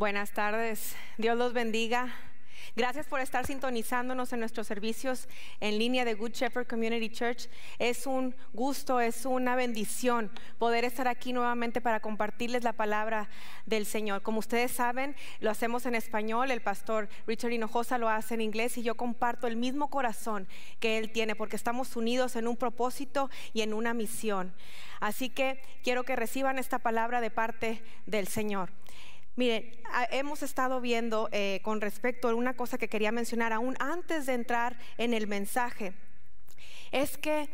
Buenas tardes. Dios los bendiga. Gracias por estar sintonizándonos en nuestros servicios en línea de Good Shepherd Community Church. Es un gusto, es una bendición poder estar aquí nuevamente para compartirles la palabra del Señor. Como ustedes saben, lo hacemos en español, el pastor Richard Hinojosa lo hace en inglés y yo comparto el mismo corazón que él tiene porque estamos unidos en un propósito y en una misión. Así que quiero que reciban esta palabra de parte del Señor. Miren, ah, hemos estado viendo eh, con respecto a una cosa que quería mencionar aún antes de entrar en el mensaje, es que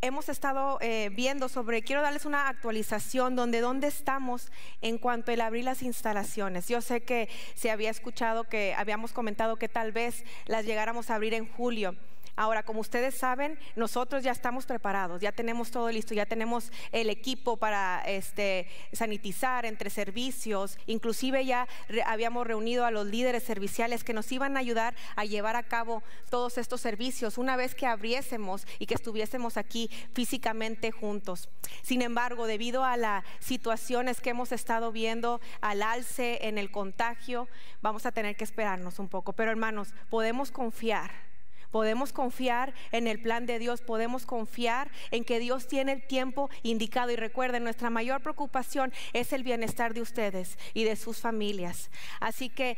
hemos estado eh, viendo sobre, quiero darles una actualización donde dónde estamos en cuanto al abrir las instalaciones. Yo sé que se había escuchado que habíamos comentado que tal vez las llegáramos a abrir en julio. Ahora, como ustedes saben, nosotros ya estamos preparados, ya tenemos todo listo, ya tenemos el equipo para este, sanitizar entre servicios, inclusive ya habíamos reunido a los líderes serviciales que nos iban a ayudar a llevar a cabo todos estos servicios una vez que abriésemos y que estuviésemos aquí físicamente juntos. Sin embargo, debido a las situaciones que hemos estado viendo, al alce en el contagio, vamos a tener que esperarnos un poco. Pero hermanos, podemos confiar Podemos confiar en el plan de Dios, podemos confiar en que Dios tiene el tiempo indicado. Y recuerden, nuestra mayor preocupación es el bienestar de ustedes y de sus familias. Así que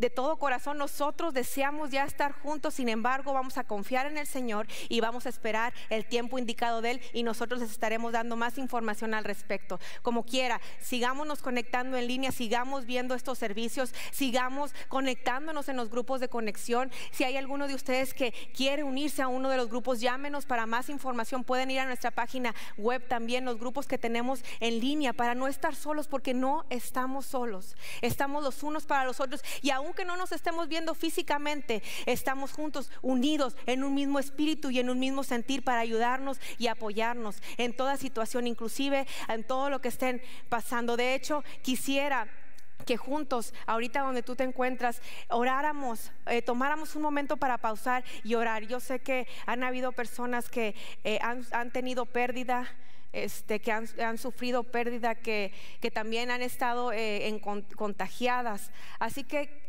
de todo corazón nosotros deseamos ya estar juntos, sin embargo vamos a confiar en el Señor y vamos a esperar el tiempo indicado de Él y nosotros les estaremos dando más información al respecto. Como quiera, sigámonos conectando en línea, sigamos viendo estos servicios, sigamos conectándonos en los grupos de conexión. Si hay alguno de ustedes que quiere unirse a uno de los grupos, llámenos para más información. Pueden ir a nuestra página web también, los grupos que tenemos en línea, para no estar solos, porque no estamos solos. Estamos los unos para los otros y aún que no nos estemos viendo físicamente, estamos juntos, unidos en un mismo espíritu y en un mismo sentir para ayudarnos y apoyarnos en toda situación, inclusive en todo lo que estén pasando. De hecho, quisiera que juntos, ahorita donde tú te encuentras, oráramos, eh, tomáramos un momento para pausar y orar. Yo sé que han habido personas que eh, han, tenido pérdida. Este, que han, sufrido pérdida, que, también han estado eh, en, contagiadas. Así que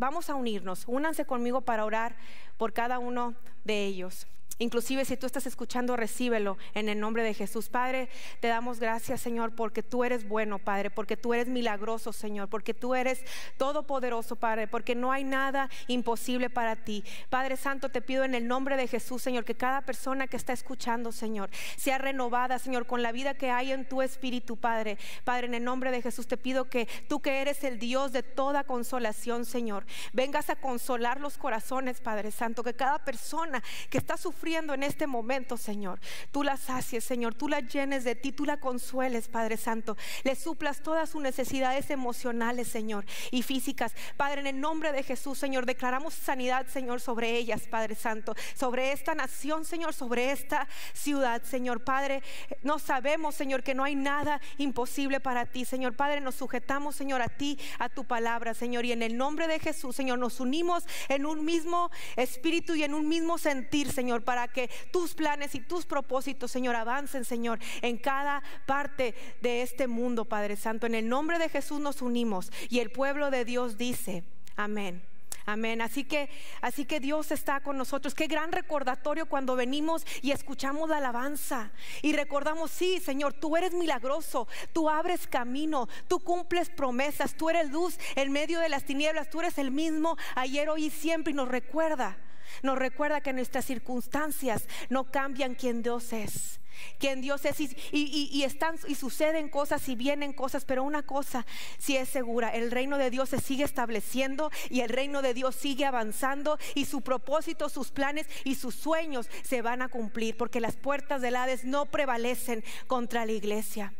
Vamos a unirnos. Únanse conmigo para orar por cada uno de ellos. Inclusive si tú estás escuchando, recíbelo en el nombre de Jesús. Padre, te damos gracias, Señor, porque tú eres bueno, Padre, porque tú eres milagroso, Señor, porque tú eres todopoderoso, Padre, porque no hay nada imposible para ti. Padre Santo, te pido en el nombre de Jesús, Señor, que cada persona que está escuchando, Señor, sea renovada, Señor, con la vida que hay en tu espíritu, Padre. Padre, en el nombre de Jesús te pido que tú que eres el Dios de toda consolación, Señor, vengas a consolar los corazones, Padre Santo, que cada persona que está sufriendo en este momento, Señor, tú las sacies, Señor, tú las llenes de ti, tú la consueles, Padre Santo, le suplas todas sus necesidades emocionales, Señor, y físicas. Padre, en el nombre de Jesús, Señor, declaramos sanidad, Señor, sobre ellas, Padre Santo, sobre esta nación, Señor, sobre esta ciudad, Señor. Padre, no sabemos, Señor, que no hay nada imposible para ti, Señor. Padre, nos sujetamos, Señor, a ti, a tu palabra, Señor, y en el nombre de Jesús, Señor, nos unimos en un mismo espíritu y en un mismo sentir, Señor, para que tus planes y tus propósitos, Señor, avancen, Señor, en cada parte de este mundo, Padre Santo. En el nombre de Jesús nos unimos y el pueblo de Dios dice, amén. Amén. Así que, así que Dios está con nosotros. Qué gran recordatorio cuando venimos y escuchamos la alabanza y recordamos, sí, Señor, tú eres milagroso, tú abres camino, tú cumples promesas, tú eres luz en medio de las tinieblas, tú eres el mismo ayer, hoy y siempre y nos recuerda nos recuerda que nuestras circunstancias no cambian quien Dios es. Quien Dios es y, están, y suceden cosas y vienen cosas, pero una cosa sí es segura, el reino de Dios se sigue estableciendo y el reino de Dios sigue avanzando y su propósito, sus planes y sus sueños se van a cumplir porque las puertas del Hades no prevalecen contra la iglesia.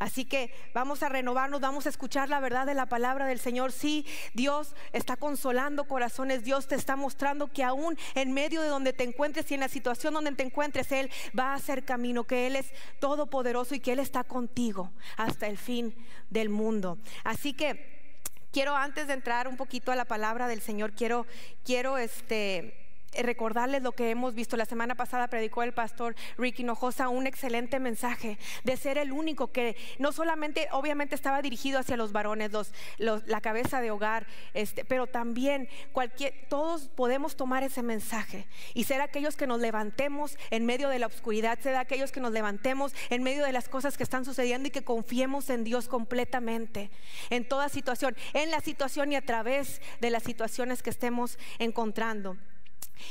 Así que vamos a renovarnos, vamos a escuchar la verdad de la palabra del Señor. Sí, Dios está consolando corazones, Dios te está mostrando que aún en medio de donde te encuentres y en la situación donde te encuentres, Él va a hacer camino, que Él es todopoderoso y que Él está contigo hasta el fin del mundo. Así que quiero antes de entrar un poquito a la palabra del Señor, quiero, quiero este eh, recordarles lo que hemos visto. La semana pasada predicó el pastor Ricky Nojosa un excelente mensaje de ser el único que no solamente, obviamente, estaba dirigido hacia los varones, la cabeza de hogar, este, pero también cualquier, todos podemos tomar ese mensaje y ser aquellos que nos levantemos en medio de la oscuridad, ser aquellos que nos levantemos en medio de las cosas que están sucediendo y que confiemos en Dios completamente, en toda situación, en la situación y a través de las situaciones que estemos encontrando.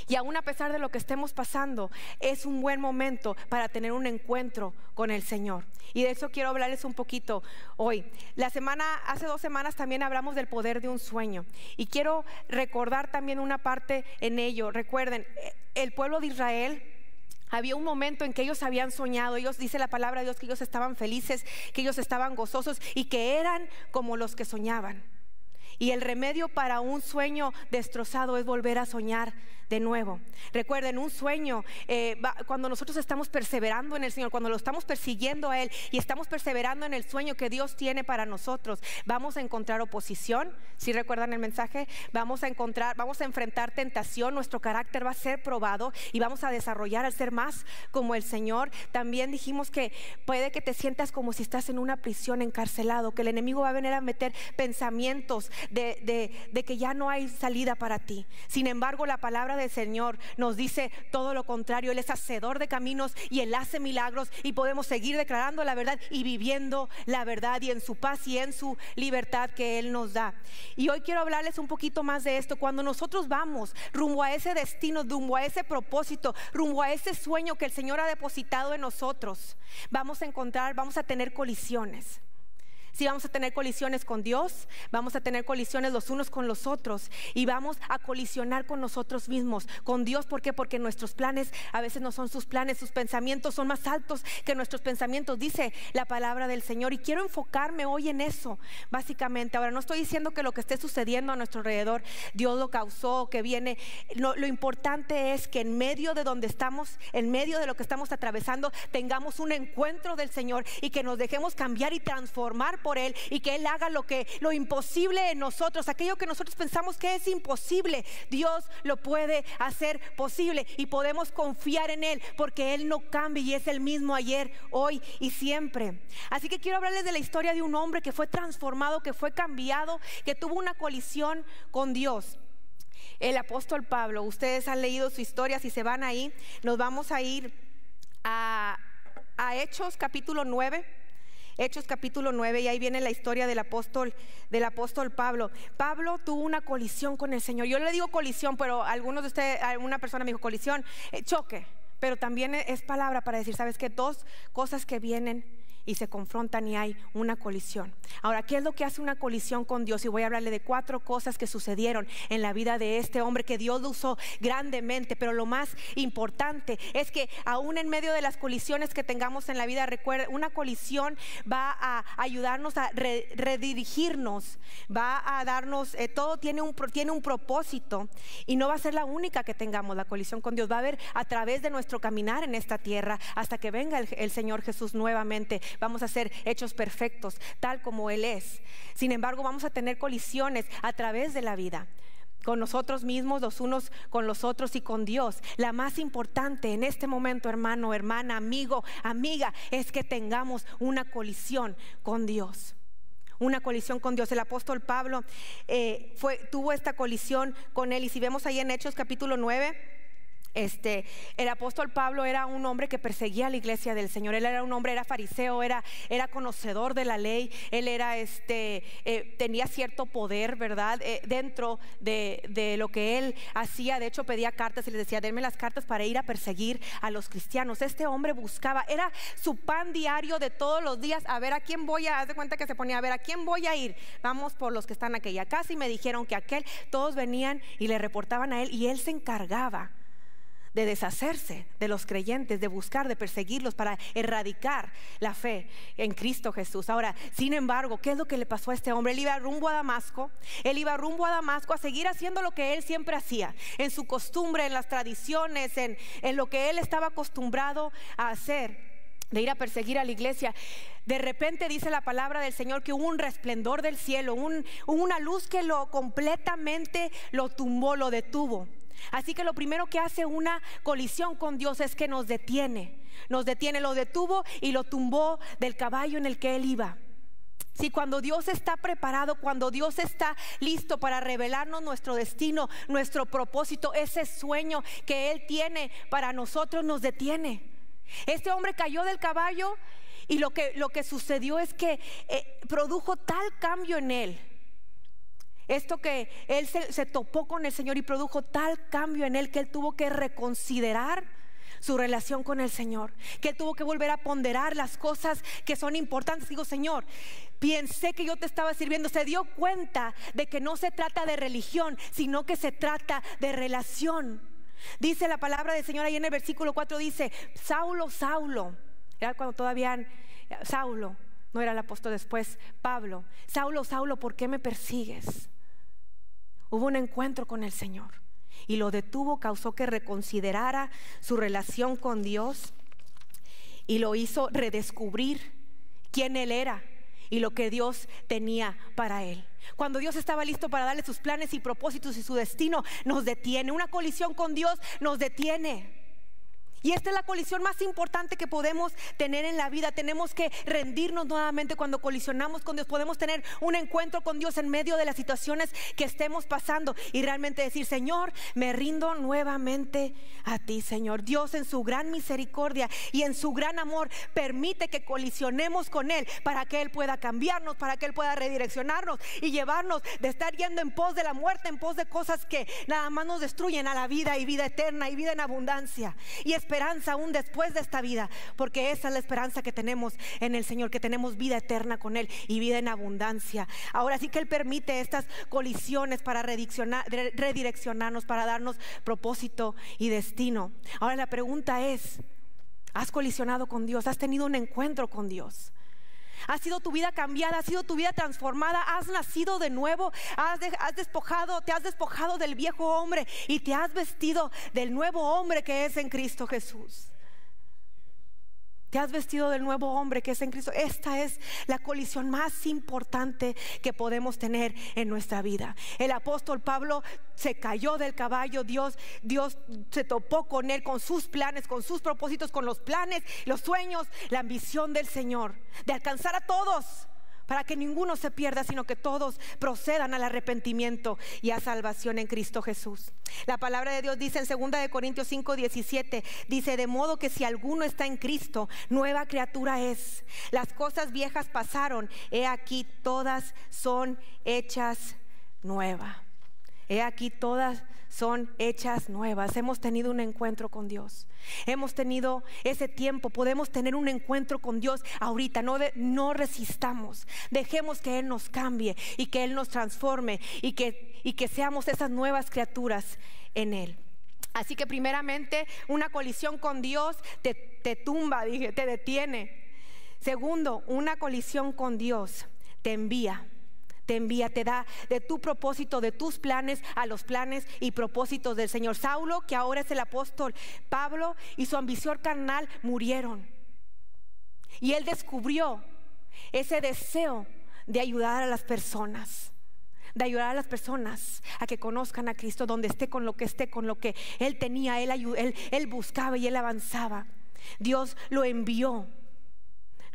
Y aún a pesar de lo que estemos pasando, es un buen momento para tener un encuentro con el Señor. Y de eso quiero hablarles un poquito hoy. La semana, hace dos semanas también hablamos del poder de un sueño. Y quiero recordar también una parte en ello. Recuerden, eh, el pueblo de Israel había un momento en que ellos habían soñado, ellos dice la palabra de Dios que ellos estaban felices, que ellos estaban gozosos y que eran como los que soñaban. Y el remedio para un sueño destrozado es volver a soñar de nuevo. Recuerden, un sueño, eh, cuando nosotros estamos perseverando en el Señor, cuando lo estamos persiguiendo a Él y estamos perseverando en el sueño que Dios tiene para nosotros, vamos a encontrar oposición, si recuerdan el mensaje, vamos a encontrar, vamos a enfrentar tentación, nuestro carácter va a ser probado y vamos a desarrollar al ser más como el Señor. También dijimos que puede que te sientas como si estás en una prisión encarcelado, que el enemigo va a venir a meter pensamientos de, de que ya no hay salida para ti. Sin embargo, la palabra del Señor nos dice todo lo contrario. Él es hacedor de caminos y Él hace milagros y podemos seguir declarando la verdad y viviendo la verdad y en su paz y en su libertad que Él nos da. Y hoy quiero hablarles un poquito más de esto. Cuando nosotros vamos rumbo a ese destino, rumbo a ese propósito, rumbo a ese sueño que el Señor ha depositado en nosotros, vamos a encontrar, vamos a tener colisiones. Si vamos a tener colisiones con Dios, vamos a tener colisiones los unos con los otros y vamos a colisionar con nosotros mismos, con Dios. ¿Por qué? Porque nuestros planes a veces no son sus planes, sus pensamientos son más altos que nuestros pensamientos, dice la palabra del Señor. Y quiero enfocarme hoy en eso, básicamente. Ahora, no estoy diciendo que lo que esté sucediendo a nuestro alrededor, Dios lo causó, que viene. lo importante es que en medio de donde estamos, en medio de lo que estamos atravesando, tengamos un encuentro del Señor y que nos dejemos cambiar y transformar por Él y que Él haga lo que lo imposible en nosotros, aquello que nosotros pensamos que es imposible, Dios lo puede hacer posible y podemos confiar en Él porque Él no cambia y es el mismo ayer, hoy y siempre. Así que quiero hablarles de la historia de un hombre que fue transformado, que fue cambiado, que tuvo una colisión con Dios. El apóstol Pablo, ustedes han leído su historia, si se van ahí, nos vamos a ir a, a Hechos capítulo 9. Hechos capítulo 9 y ahí viene la historia del apóstol del apóstol Pablo. Pablo tuvo una colisión con el Señor. Yo le digo colisión, pero algunos de ustedes, alguna persona me dijo colisión, eh, choque, pero también es palabra para decir, sabes que dos cosas que vienen y se confrontan y hay una colisión. Ahora, ¿qué es lo que hace una colisión con Dios? Y voy a hablarle de cuatro cosas que sucedieron en la vida de este hombre que Dios usó grandemente, pero lo más importante es que aún en medio de las colisiones que tengamos en la vida, recuerda, una colisión va a ayudarnos a redirigirnos, va a darnos, eh, todo tiene un, tiene un propósito y no va a ser la única que tengamos la colisión con Dios, va a haber a través de nuestro caminar en esta tierra hasta que venga el Señor Jesús nuevamente vamos a ser hechos perfectos, tal como Él es. Sin embargo, vamos a tener colisiones a través de la vida con nosotros mismos, los unos con los otros y con Dios. La más importante en este momento, hermano, hermana, amigo, amiga, es que tengamos una colisión con Dios. Una colisión con Dios. El apóstol Pablo eh, tuvo esta colisión con él. Y si vemos ahí en Hechos capítulo 9, este, el apóstol Pablo era un hombre que perseguía a la iglesia del Señor. Él era un hombre, era fariseo, era, era conocedor de la ley. Él era, este, eh, tenía cierto poder, ¿verdad? Eh, dentro de, de, lo que él hacía. De hecho, pedía cartas y les decía, denme las cartas para ir a perseguir a los cristianos. Este hombre buscaba, era su pan diario de todos los días. A ver a quién voy a, haz de cuenta que se ponía, a ver a quién voy a ir. Vamos por los que están aquella casa y me dijeron que aquel, todos venían y le reportaban a él y él se encargaba de deshacerse de los creyentes, de buscar, de perseguirlos para erradicar la fe en Cristo Jesús. Ahora, sin embargo, ¿qué es lo que le pasó a este hombre? Él iba rumbo a Damasco, él iba rumbo a Damasco a seguir haciendo lo que él siempre hacía, en su costumbre, en las tradiciones, en, lo que él estaba acostumbrado a hacer de ir a perseguir a la iglesia. De repente dice la palabra del Señor que hubo un resplendor del cielo, un, una luz que lo completamente lo tumbó, lo detuvo. Así que lo primero que hace una colisión con Dios es que nos detiene. Nos detiene, lo detuvo y lo tumbó del caballo en el que él iba. Si cuando Dios está preparado, cuando Dios está listo para revelarnos nuestro destino, nuestro propósito, ese sueño que Él tiene para nosotros nos detiene. Este hombre cayó del caballo y lo que, lo que sucedió es que eh, produjo tal cambio en Él esto que él se, topó con el Señor y produjo tal cambio en él que él tuvo que reconsiderar su relación con el Señor, que él tuvo que volver a ponderar las cosas que son importantes. Digo, Señor, pensé que yo te estaba sirviendo. Se dio cuenta de que no se trata de religión, sino que se trata de relación. Dice la palabra del Señor ahí en el versículo 4, dice, Saulo, Saulo, era cuando todavía Saulo, no era el apóstol después, Pablo, Saulo, Saulo, ¿por qué me persigues? hubo un encuentro con el Señor y lo detuvo, causó que reconsiderara su relación con Dios y lo hizo redescubrir quién él era y lo que Dios tenía para él. Cuando Dios estaba listo para darle sus planes y propósitos y su destino, nos detiene. Una colisión con Dios nos detiene. Y esta es la colisión más importante que podemos tener en la vida. Tenemos que rendirnos nuevamente cuando colisionamos con Dios. Podemos tener un encuentro con Dios en medio de las situaciones que estemos pasando y realmente decir, Señor, me rindo nuevamente a ti, Señor. Dios en su gran misericordia y en su gran amor permite que colisionemos con Él para que Él pueda cambiarnos, para que Él pueda redireccionarnos y llevarnos de estar yendo en pos de la muerte, en pos de cosas que nada más nos destruyen a la vida y vida eterna y vida en abundancia. Y esperamos esperanza aún después de esta vida, porque esa es la esperanza que tenemos en el Señor, que tenemos vida eterna con Él y vida en abundancia. Ahora sí que Él permite estas colisiones para redireccionarnos, para darnos propósito y destino. Ahora la pregunta es, ¿has colisionado con Dios? ¿Has tenido un encuentro con Dios? Ha sido tu vida cambiada, ha sido tu vida transformada, has nacido de nuevo, has, despojado, te has despojado del viejo hombre y te has vestido del nuevo hombre que es en Cristo Jesús. Te has vestido del nuevo hombre que es en Cristo. Esta es la colisión más importante que podemos tener en nuestra vida. El apóstol Pablo se cayó del caballo, Dios, Dios se topó con él, con sus planes, con sus propósitos, con los planes, los sueños, la ambición del Señor, de alcanzar a todos para que ninguno se pierda, sino que todos procedan al arrepentimiento y a salvación en Cristo Jesús. La palabra de Dios dice en 2 de Corintios 5, 17, dice, de modo que si alguno está en Cristo, nueva criatura es. Las cosas viejas pasaron, he aquí todas son hechas nueva. He aquí todas son hechas nuevas. Hemos tenido un encuentro con Dios. Hemos tenido ese tiempo. Podemos tener un encuentro con Dios ahorita. No, no resistamos. Dejemos que Él nos cambie y que Él nos transforme y que, y que seamos esas nuevas criaturas en Él. Así que primeramente una colisión con Dios te, te tumba, dije, te detiene. Segundo, una colisión con Dios te envía te envía, te da de tu propósito, de tus planes a los planes y propósitos del Señor. Saulo, que ahora es el apóstol Pablo, y su ambición carnal murieron. Y él descubrió ese deseo de ayudar a las personas de ayudar a las personas a que conozcan a Cristo donde esté con lo que esté, con lo que Él tenía, Él, él buscaba y Él avanzaba. Dios lo envió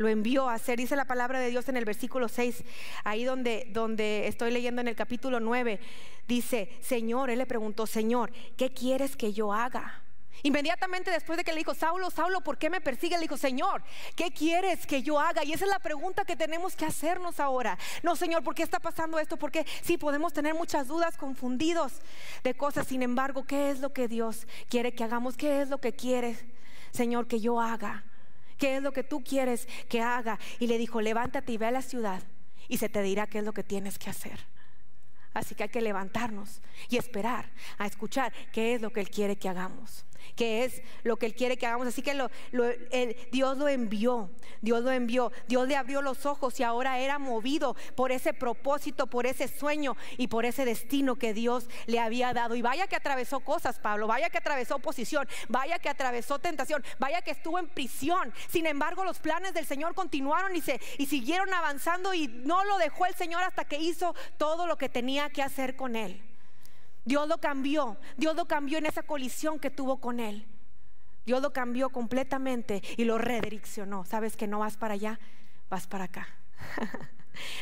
lo envió a hacer. Dice la palabra de Dios en el versículo 6, ahí donde, donde estoy leyendo en el capítulo 9. Dice, Señor, él le preguntó, Señor, ¿qué quieres que yo haga? Inmediatamente después de que le dijo, Saulo, Saulo, ¿por qué me persigue? Le dijo, Señor, ¿qué quieres que yo haga? Y esa es la pregunta que tenemos que hacernos ahora. No, Señor, ¿por qué está pasando esto? Porque sí, podemos tener muchas dudas, confundidos de cosas. Sin embargo, ¿qué es lo que Dios quiere que hagamos? ¿Qué es lo que quiere, Señor, que yo haga? ¿qué es lo que tú quieres que haga? Y le dijo, levántate y ve a la ciudad y se te dirá qué es lo que tienes que hacer. Así que hay que levantarnos y esperar a escuchar qué es lo que Él quiere que hagamos que es lo que Él quiere que hagamos. Así que Dios lo envió, Dios lo envió, Dios le abrió los ojos y ahora era movido por ese propósito, por ese sueño y por ese destino que Dios le había dado. Y vaya que atravesó cosas, Pablo, vaya que atravesó oposición, vaya que atravesó tentación, vaya que estuvo en prisión. Sin embargo, los planes del Señor continuaron y, se, y siguieron avanzando y no lo dejó el Señor hasta que hizo todo lo que tenía que hacer con Él. Dios lo cambió. Dios lo cambió en esa colisión que tuvo con él. Dios lo cambió completamente y lo redireccionó. Sabes que no vas para allá, vas para acá.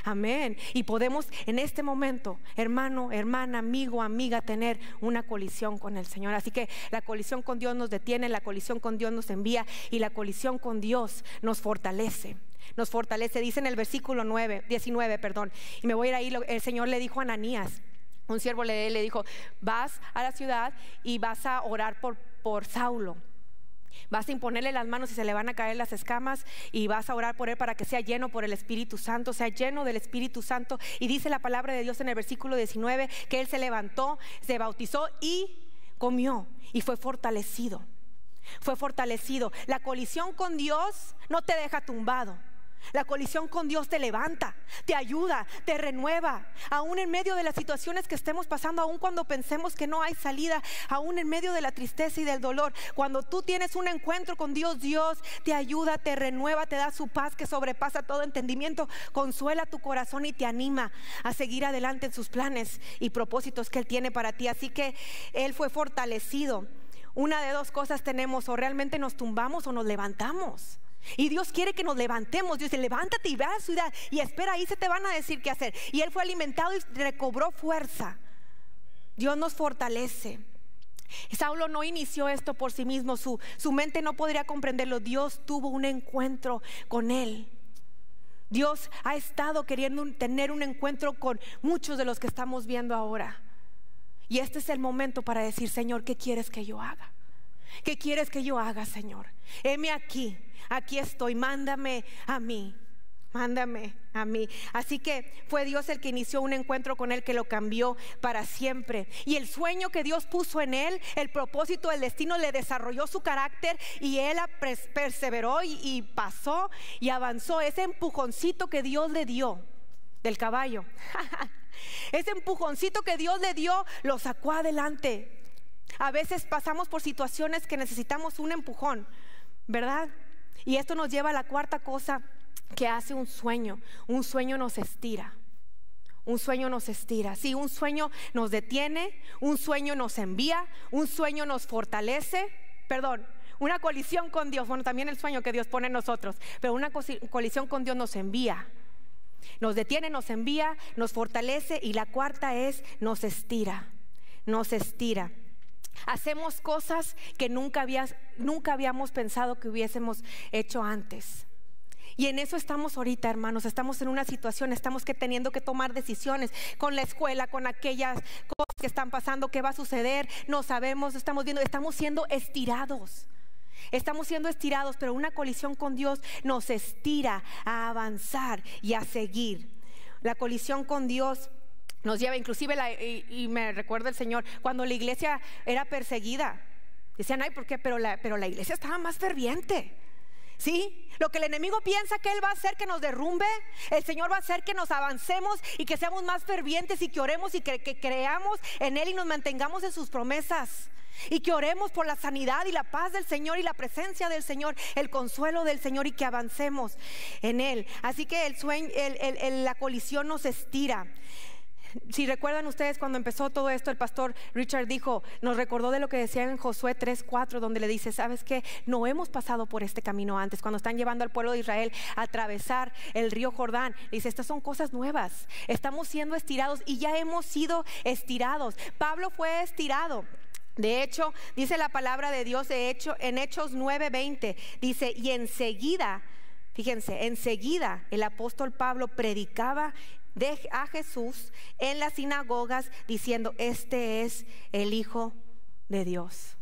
Amén. Y podemos en este momento, hermano, hermana, amigo, amiga, tener una colisión con el Señor. Así que la colisión con Dios nos detiene, la colisión con Dios nos envía y la colisión con Dios nos fortalece. Nos fortalece, dice en el versículo 9, 19, perdón. Y me voy a ir ahí, el Señor le dijo a Ananías, un siervo le, dijo, vas a la ciudad y vas a orar por, por Saulo. Vas a imponerle las manos y se le van a caer las escamas y vas a orar por él para que sea lleno por el Espíritu Santo, sea lleno del Espíritu Santo. Y dice la palabra de Dios en el versículo 19 que él se levantó, se bautizó y comió y fue fortalecido. Fue fortalecido. La colisión con Dios no te deja tumbado. La colisión con Dios te levanta, te ayuda, te renueva. Aún en medio de las situaciones que estemos pasando, aún cuando pensemos que no hay salida, aún en medio de la tristeza y del dolor, cuando tú tienes un encuentro con Dios, Dios te ayuda, te renueva, te da su paz que sobrepasa todo entendimiento, consuela tu corazón y te anima a seguir adelante en sus planes y propósitos que Él tiene para ti. Así que Él fue fortalecido. Una de dos cosas tenemos, o realmente nos tumbamos o nos levantamos. Y Dios quiere que nos levantemos. Dios dice, levántate y ve a la ciudad y espera, ahí se te van a decir qué hacer. Y él fue alimentado y recobró fuerza. Dios nos fortalece. Saulo no inició esto por sí mismo, su, su mente no podría comprenderlo. Dios tuvo un encuentro con él. Dios ha estado queriendo tener un encuentro con muchos de los que estamos viendo ahora. Y este es el momento para decir, Señor, ¿qué quieres que yo haga? ¿Qué quieres que yo haga, Señor? Heme aquí aquí estoy, mándame a mí. Mándame a mí. Así que fue Dios el que inició un encuentro con él que lo cambió para siempre. Y el sueño que Dios puso en él, el propósito, el destino, le desarrolló su carácter y él perseveró y, y pasó y avanzó. Ese empujoncito que Dios le dio del caballo, ese empujoncito que Dios le dio, lo sacó adelante. A veces pasamos por situaciones que necesitamos un empujón, ¿verdad? Y esto nos lleva a la cuarta cosa que hace un sueño. Un sueño nos estira. Un sueño nos estira. Sí, un sueño nos detiene, un sueño nos envía, un sueño nos fortalece. Perdón, una colisión con Dios, bueno, también el sueño que Dios pone en nosotros, pero una colisión con Dios nos envía. Nos detiene, nos envía, nos fortalece y la cuarta es nos estira, nos estira. Hacemos cosas que nunca, nunca habíamos pensado que hubiésemos hecho antes. Y en eso estamos ahorita, hermanos. Estamos en una situación, estamos que teniendo que tomar decisiones con la escuela, con aquellas cosas que están pasando, qué va a suceder, no sabemos, estamos viendo, estamos siendo estirados. Estamos siendo estirados, pero una colisión con Dios nos estira a avanzar y a seguir. La colisión con Dios nos lleva, inclusive, y, me recuerda el Señor, cuando la iglesia era perseguida, decían, ay, ¿por qué? Pero la, pero la iglesia estaba más ferviente. ¿Sí? Lo que el enemigo piensa que Él va a hacer que nos derrumbe, el Señor va a hacer que nos avancemos y que seamos más fervientes y que oremos y que, creamos en Él y nos mantengamos en sus promesas. Y que oremos por la sanidad y la paz del Señor y la presencia del Señor, el consuelo del Señor y que avancemos en Él. Así que el sueño, la colisión nos estira, si recuerdan ustedes cuando empezó todo esto, el pastor Richard dijo, nos recordó de lo que decía en Josué 3:4, donde le dice, ¿sabes qué? No hemos pasado por este camino antes. Cuando están llevando al pueblo de Israel a atravesar el río Jordán, dice, estas son cosas nuevas. Estamos siendo estirados y ya hemos sido estirados. Pablo fue estirado. De hecho, dice la palabra de Dios de hecho, en Hechos 9:20, dice, y enseguida Fíjense, enseguida el apóstol Pablo predicaba de, a Jesús en las sinagogas diciendo, este es el Hijo de Dios.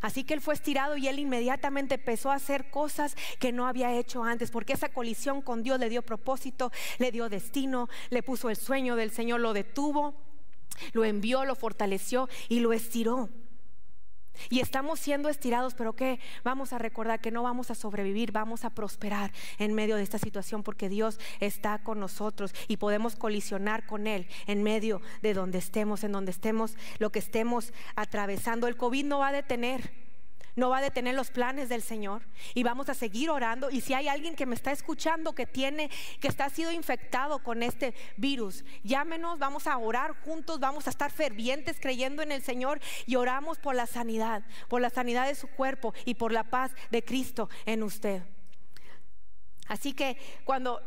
Así que él fue estirado y él inmediatamente empezó a hacer cosas que no había hecho antes, porque esa colisión con Dios le dio propósito, le dio destino, le puso el sueño del Señor, lo detuvo, lo envió, lo fortaleció y lo estiró. Y estamos siendo estirados, pero que vamos a recordar que no vamos a sobrevivir, vamos a prosperar en medio de esta situación porque Dios está con nosotros y podemos colisionar con Él en medio de donde estemos, en donde estemos, lo que estemos atravesando. El COVID no va a detener no va a detener los planes del Señor y vamos a seguir orando. Y si hay alguien que me está escuchando que tiene, que está sido infectado con este virus, llámenos, vamos a orar juntos, vamos a estar fervientes creyendo en el Señor y oramos por la sanidad, por la sanidad de su cuerpo y por la paz de Cristo en usted. Así que cuando,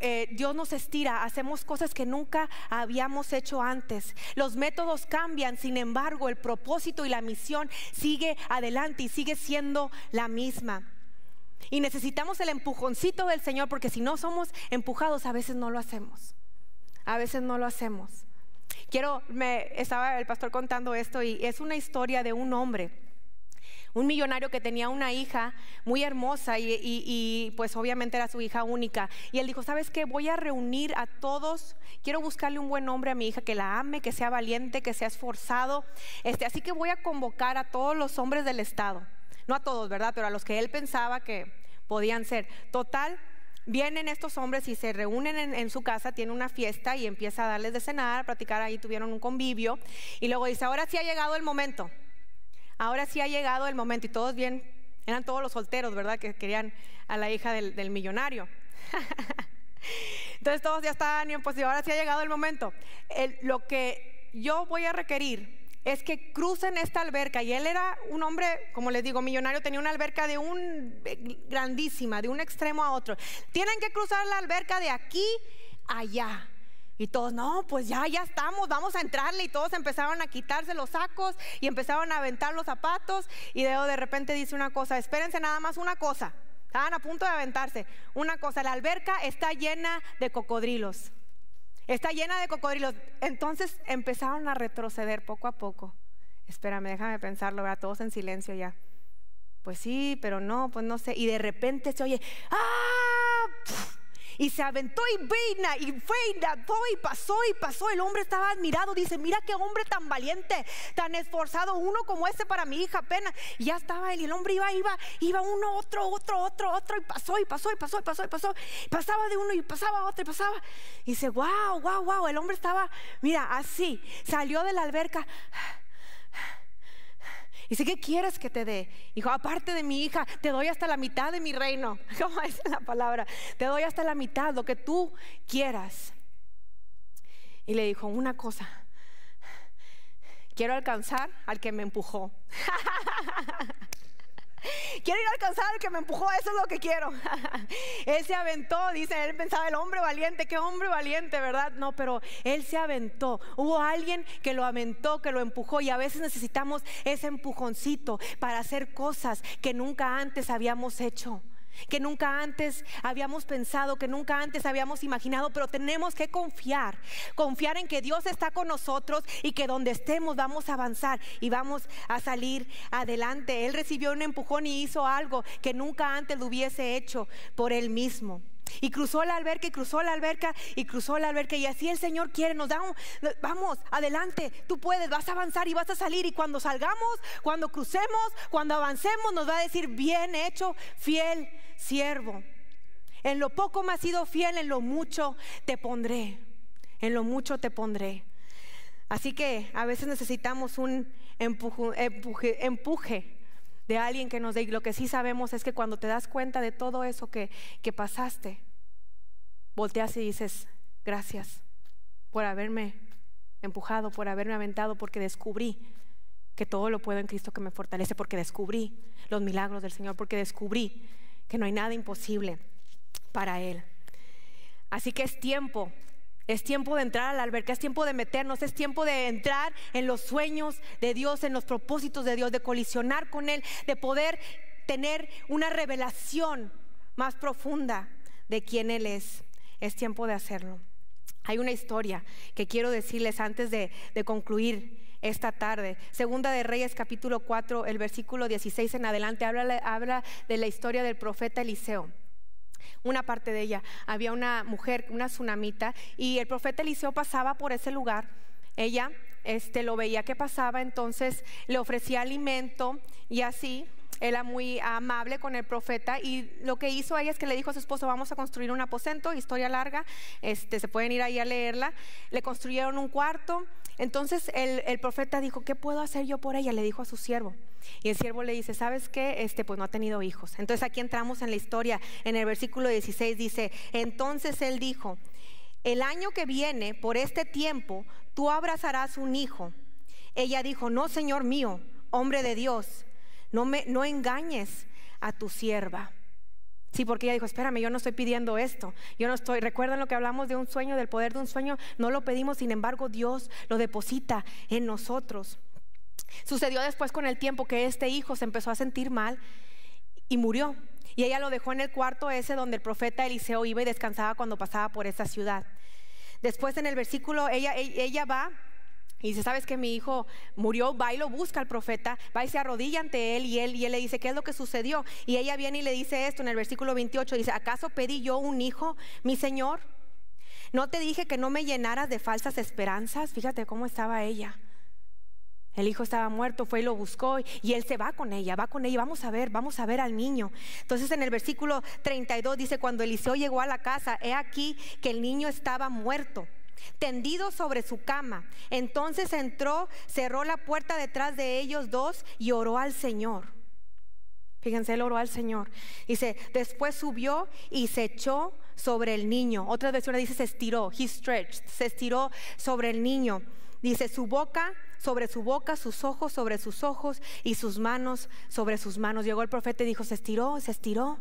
eh, Dios nos estira, hacemos cosas que nunca habíamos hecho antes. Los métodos cambian, sin embargo, el propósito y la misión sigue adelante y sigue siendo la misma. Y necesitamos el empujoncito del Señor porque si no somos empujados, a veces no lo hacemos. A veces no lo hacemos. Quiero, me estaba el pastor contando esto y es una historia de un hombre un millonario que tenía una hija muy hermosa y, pues obviamente era su hija única. Y él dijo, ¿sabes qué? Voy a reunir a todos, quiero buscarle un buen hombre a mi hija que la ame, que sea valiente, que sea esforzado. Este, así que voy a convocar a todos los hombres del Estado. No a todos, ¿verdad? Pero a los que él pensaba que podían ser. Total, Vienen estos hombres y se reúnen en, su casa, tiene una fiesta y empieza a darles de cenar, a practicar ahí tuvieron un convivio. Y luego dice, ahora sí ha llegado el momento ahora sí ha llegado el momento y todos bien, eran todos los solteros, ¿verdad? Que querían a la hija del, millonario. Entonces todos ya estaban bien, pues ahora sí ha llegado el momento. lo que yo voy a requerir es que crucen esta alberca. Y él era un hombre, como les digo, millonario, tenía una alberca de un eh, grandísima, de un extremo a otro. Tienen que cruzar la alberca de aquí allá. Y todos, no, pues ya, ya estamos, vamos a entrarle. Y todos empezaron a quitarse los sacos y empezaron a aventar los zapatos. Y de, de repente dice una cosa, espérense nada más una cosa. Estaban a punto de aventarse. Una cosa, la alberca está llena de cocodrilos. Está llena de cocodrilos. Entonces empezaron a retroceder poco a poco. Espérame, déjame pensarlo, ¿verdad? Todos en silencio ya. Pues sí, pero no, pues no sé. Y de repente se oye, ¡ah! y se aventó y veina y veina, y pasó y pasó. El hombre estaba admirado, dice, mira qué hombre tan valiente, tan esforzado, uno como este para mi hija apenas. ya estaba él y el hombre iba, iba, iba uno, otro, otro, otro, otro y pasó y pasó y pasó y pasó y pasó. Pasaba de uno y pasaba otro y pasaba. Y dice, wow, wow, wow, el hombre estaba, mira, así, salió de la alberca. Dice, ¿qué quieres que te dé? Dijo, aparte de mi hija, te doy hasta la mitad de mi reino. ¿Cómo es la palabra? Te doy hasta la mitad, lo que tú quieras. Y le dijo, una cosa, quiero alcanzar al que me empujó. quiero ir a alcanzar al que me empujó, eso es lo que quiero. él se aventó, dice, él pensaba el hombre valiente, qué hombre valiente, ¿verdad? No, pero él se aventó. Hubo alguien que lo aventó, que lo empujó y a veces necesitamos ese empujoncito para hacer cosas que nunca antes habíamos hecho que nunca antes habíamos pensado, que nunca antes habíamos imaginado, pero tenemos que confiar, confiar en que Dios está con nosotros y que donde estemos vamos a avanzar y vamos a salir adelante. Él recibió un empujón y hizo algo que nunca antes lo hubiese hecho por él mismo. Y cruzó la alberca y cruzó la alberca y cruzó la alberca. Y así el Señor quiere, nos da vamos, adelante, tú puedes, vas a avanzar y vas a salir. Y cuando salgamos, cuando crucemos, cuando avancemos, nos va a decir, bien hecho, fiel siervo. En lo poco me has sido fiel, en lo mucho te pondré. En lo mucho te pondré. Así que a veces necesitamos un empuje, empuje de alguien que nos dé. Y lo que sí sabemos es que cuando te das cuenta de todo eso que, pasaste, volteas y dices, gracias por haberme empujado, por haberme aventado, porque descubrí que todo lo puedo en Cristo que me fortalece, porque descubrí los milagros del Señor, porque descubrí que no hay nada imposible para Él. Así que es tiempo es tiempo de entrar al la es tiempo de meternos, es tiempo de entrar en los sueños de Dios, en los propósitos de Dios, de colisionar con Él, de poder tener una revelación más profunda de quién Él es. Es tiempo de hacerlo. Hay una historia que quiero decirles antes de, de concluir esta tarde. Segunda de Reyes capítulo 4, el versículo 16 en adelante, habla, habla de la historia del profeta Eliseo una parte de ella. Había una mujer, una tsunamita, y el profeta Eliseo pasaba por ese lugar. Ella este, lo veía que pasaba, entonces le ofrecía alimento y así era muy amable con el profeta y lo que hizo ella es que le dijo a su esposo, vamos a construir un aposento, historia larga, este, se pueden ir ahí a leerla. Le construyeron un cuarto, entonces el, profeta dijo, ¿qué puedo hacer yo por ella? Le dijo a su siervo. Y el siervo le dice, ¿sabes qué? Este, pues no ha tenido hijos. Entonces aquí entramos en la historia, en el versículo 16 dice, entonces él dijo, el año que viene, por este tiempo, tú abrazarás un hijo. Ella dijo, no, Señor mío, hombre de Dios, no, me, no engañes a tu sierva. Sí, porque ella dijo, espérame, yo no estoy pidiendo esto. Yo no estoy, recuerdan lo que hablamos de un sueño, del poder de un sueño, no lo pedimos, sin embargo Dios lo deposita en nosotros. Sucedió después con el tiempo que este hijo se empezó a sentir mal y murió. Y ella lo dejó en el cuarto ese donde el profeta Eliseo iba y descansaba cuando pasaba por esa ciudad. Después en el versículo, ella, ella va y dice, ¿sabes que mi hijo murió? Va y lo busca al profeta, va y se arrodilla ante él y, él y él le dice, ¿qué es lo que sucedió? Y ella viene y le dice esto en el versículo 28, dice, ¿acaso pedí yo un hijo, mi Señor? ¿No te dije que no me llenaras de falsas esperanzas? Fíjate cómo estaba ella. El hijo estaba muerto, fue y lo buscó y él se va con ella, va con ella, vamos a ver, vamos a ver al niño. Entonces en el versículo 32 dice, cuando Eliseo llegó a la casa, he aquí que el niño estaba muerto tendido sobre su cama. Entonces entró, cerró la puerta detrás de ellos dos y oró al Señor. Fíjense, él oró al Señor. Dice, después subió y se echó sobre el niño. Otra vez una dice, se estiró, he stretched, se estiró sobre el niño. Dice, su boca sobre su boca, sus ojos sobre sus ojos y sus manos sobre sus manos. Llegó el profeta y dijo, se estiró, se estiró.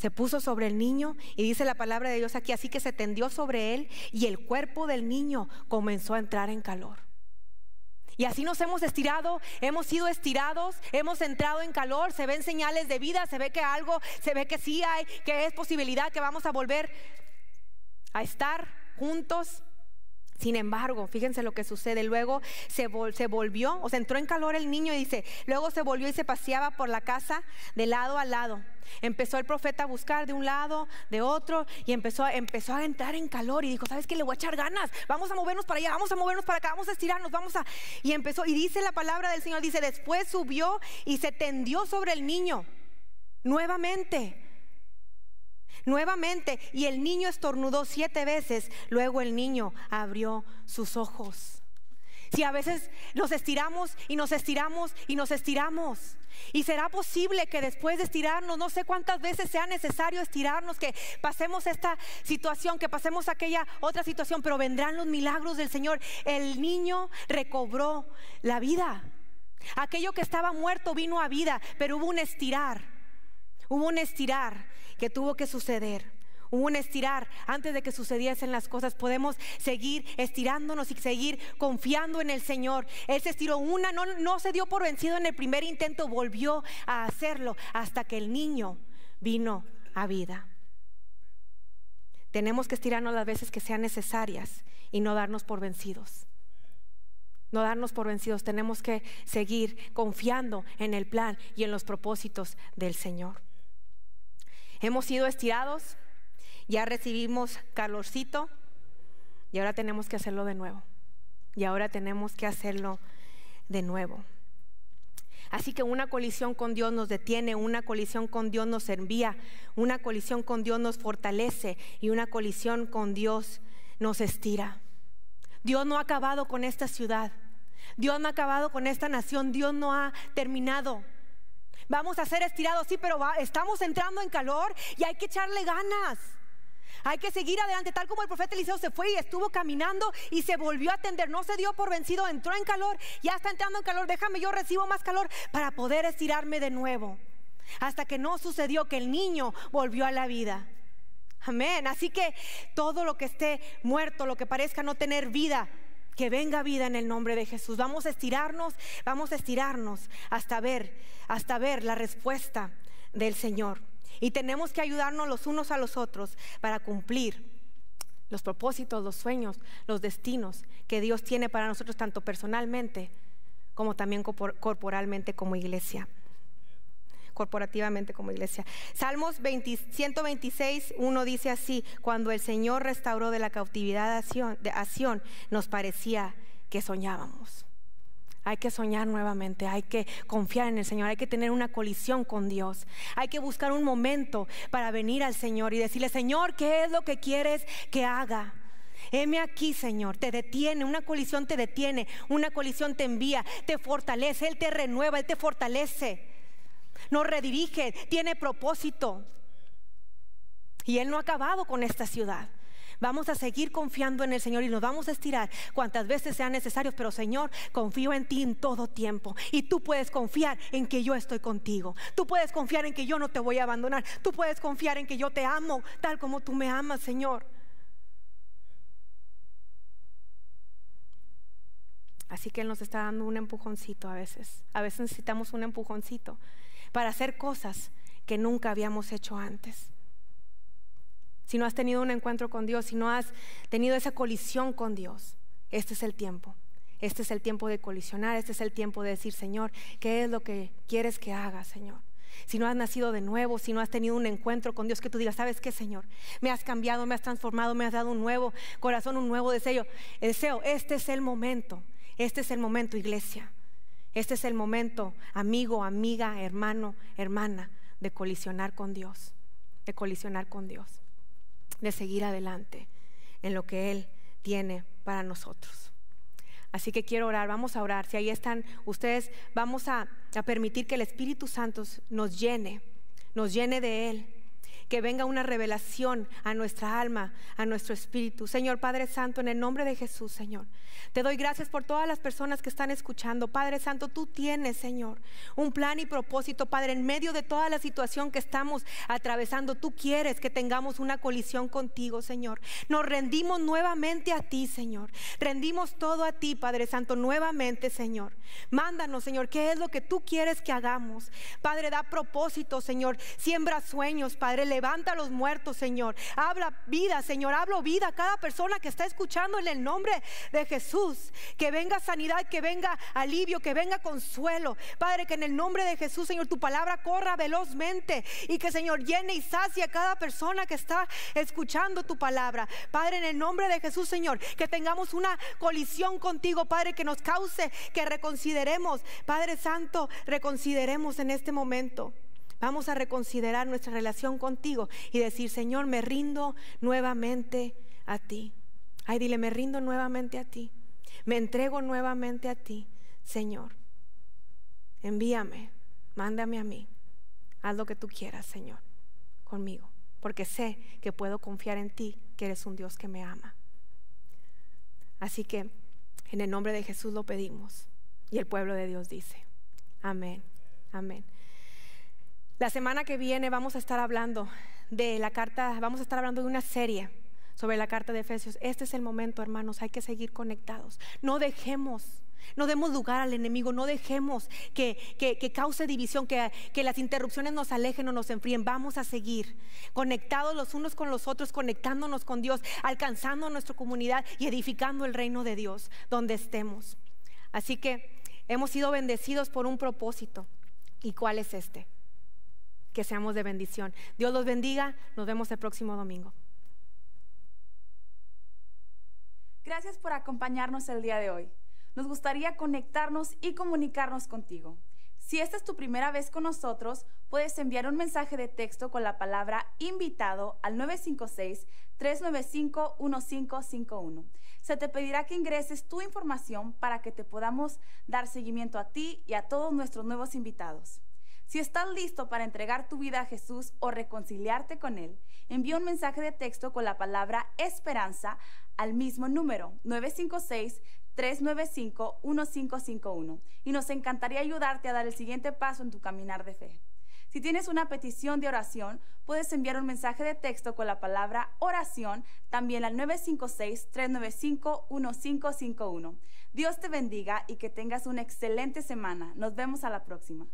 Se puso sobre el niño y dice la palabra de Dios aquí, así que se tendió sobre él y el cuerpo del niño comenzó a entrar en calor. Y así nos hemos estirado, hemos sido estirados, hemos entrado en calor, se ven señales de vida, se ve que algo, se ve que sí hay, que es posibilidad que vamos a volver a estar juntos. Sin embargo, fíjense lo que sucede. Luego se, volvió, o se entró en calor el niño y dice, luego se volvió y se paseaba por la casa de lado a lado. Empezó el profeta a buscar de un lado, de otro, y empezó, empezó a entrar en calor y dijo, ¿sabes qué? Le voy a echar ganas, vamos a movernos para allá, vamos a movernos para acá, vamos a estirarnos, vamos a... Y empezó, y dice la palabra del Señor, dice, después subió y se tendió sobre el niño nuevamente. Nuevamente, y el niño estornudó siete veces, luego el niño abrió sus ojos. Si a veces nos estiramos y nos estiramos y nos estiramos. Y será posible que después de estirarnos, no sé cuántas veces sea necesario estirarnos, que pasemos esta situación, que pasemos aquella otra situación, pero vendrán los milagros del Señor. El niño recobró la vida. Aquello que estaba muerto vino a vida, pero hubo un estirar. Hubo un estirar que tuvo que suceder. Hubo un estirar antes de que sucediesen las cosas. Podemos seguir estirándonos y seguir confiando en el Señor. Él se estiró una, no, no se dio por vencido en el primer intento, volvió a hacerlo hasta que el niño vino a vida. Tenemos que estirarnos las veces que sean necesarias y no darnos por vencidos. No darnos por vencidos, tenemos que seguir confiando en el plan y en los propósitos del Señor. Hemos sido estirados, ya recibimos calorcito y ahora tenemos que hacerlo de nuevo. Y ahora tenemos que hacerlo de nuevo. Así que una colisión con Dios nos detiene, una colisión con Dios nos envía, una colisión con Dios nos fortalece y una colisión con Dios nos estira. Dios no ha acabado con esta ciudad, Dios no ha acabado con esta nación, Dios no ha terminado vamos a ser estirados, sí, pero estamos entrando en calor y hay que echarle ganas. Hay que seguir adelante, tal como el profeta Eliseo se fue y estuvo caminando y se volvió a atender, no se dio por vencido, entró en calor, ya está entrando en calor, déjame, yo recibo más calor para poder estirarme de nuevo. Hasta que no sucedió que el niño volvió a la vida. Amén. Así que todo lo que esté muerto, lo que parezca no tener vida, que venga vida en el nombre de Jesús. Vamos a estirarnos, vamos a estirarnos hasta ver, hasta ver la respuesta del Señor. Y tenemos que ayudarnos los unos a los otros para cumplir los propósitos, los sueños, los destinos que Dios tiene para nosotros tanto personalmente como también corporalmente como iglesia corporativamente como iglesia. Salmos 126, 1 dice así, cuando el Señor restauró de la cautividad de Asión, nos parecía que soñábamos. Hay que soñar nuevamente, hay que confiar en el Señor, hay que tener una colisión con Dios, hay que buscar un momento para venir al Señor y decirle, Señor, ¿qué es lo que quieres que haga? Heme aquí, Señor, te detiene, una colisión te detiene, una colisión te envía, te fortalece, Él te renueva, Él te fortalece no redirige, tiene propósito. Y Él no ha acabado con esta ciudad. Vamos a seguir confiando en el Señor y nos vamos a estirar cuantas veces sean necesarios, pero Señor, confío en ti en todo tiempo. Y tú puedes confiar en que yo estoy contigo. Tú puedes confiar en que yo no te voy a abandonar. Tú puedes confiar en que yo te amo tal como tú me amas, Señor. Así que Él nos está dando un empujoncito a veces. A veces necesitamos un empujoncito para hacer cosas que nunca habíamos hecho antes. Si no has tenido un encuentro con Dios, si no has tenido esa colisión con Dios, este es el tiempo. Este es el tiempo de colisionar, este es el tiempo de decir, Señor, ¿qué es lo que quieres que haga, Señor? Si no has nacido de nuevo, si no has tenido un encuentro con Dios, que tú digas, ¿sabes qué, Señor? Me has cambiado, me has transformado, me has dado un nuevo corazón, un nuevo deseo. Deseo, este es el momento, este es el momento, iglesia. Este es el momento, amigo, amiga, hermano, hermana, de colisionar con Dios, de colisionar con Dios, de seguir adelante en lo que Él tiene para nosotros. Así que quiero orar, vamos a orar. Si ahí están ustedes, vamos a, permitir que el Espíritu Santo nos llene, nos llene de Él que venga una revelación a nuestra alma, a nuestro espíritu. Señor Padre Santo, en el nombre de Jesús, Señor, te doy gracias por todas las personas que están escuchando. Padre Santo, tú tienes, Señor, un plan y propósito, Padre, en medio de toda la situación que estamos atravesando. Tú quieres que tengamos una colisión contigo, Señor. Nos rendimos nuevamente a ti, Señor. Rendimos todo a ti, Padre Santo, nuevamente, Señor. Mándanos, Señor, qué es lo que tú quieres que hagamos. Padre, da propósito, Señor. Siembra sueños, Padre levanta a los muertos, Señor. Habla vida, Señor. Hablo vida a cada persona que está escuchando en el nombre de Jesús. Que venga sanidad, que venga alivio, que venga consuelo. Padre, que en el nombre de Jesús, Señor, tu palabra corra velozmente y que, Señor, llene y sacie a cada persona que está escuchando tu palabra. Padre, en el nombre de Jesús, Señor, que tengamos una colisión contigo, Padre, que nos cause que reconsideremos. Padre Santo, reconsideremos en este momento. Vamos a reconsiderar nuestra relación contigo y decir, Señor, me rindo nuevamente a ti. Ay, dile, me rindo nuevamente a ti. Me entrego nuevamente a ti, Señor. Envíame, mándame a mí. Haz lo que tú quieras, Señor, conmigo, porque sé que puedo confiar en ti, que eres un Dios que me ama. Así que en el nombre de Jesús lo pedimos. Y el pueblo de Dios dice, amén, amén. La semana que viene vamos a estar hablando de la carta, vamos a estar hablando de una serie sobre la carta de Efesios. Este es el momento, hermanos, hay que seguir conectados. No dejemos, no demos lugar al enemigo, no dejemos que, que, que cause división, que, que, las interrupciones nos alejen o nos enfríen. Vamos a seguir conectados los unos con los otros, conectándonos con Dios, alcanzando nuestra comunidad y edificando el reino de Dios donde estemos. Así que hemos sido bendecidos por un propósito. ¿Y cuál es este? que seamos de bendición. Dios los bendiga, nos vemos el próximo domingo. Gracias por acompañarnos el día de hoy. Nos gustaría conectarnos y comunicarnos contigo. Si esta es tu primera vez con nosotros, puedes enviar un mensaje de texto con la palabra invitado al 956-395-1551. Se te pedirá que ingreses tu información para que te podamos dar seguimiento a ti y a todos nuestros nuevos invitados. Si estás listo para entregar tu vida a Jesús o reconciliarte con Él, envía un mensaje de texto con la palabra esperanza al mismo número 956-395-1551 y nos encantaría ayudarte a dar el siguiente paso en tu caminar de fe. Si tienes una petición de oración, puedes enviar un mensaje de texto con la palabra oración también al 956-395-1551. Dios te bendiga y que tengas una excelente semana. Nos vemos a la próxima.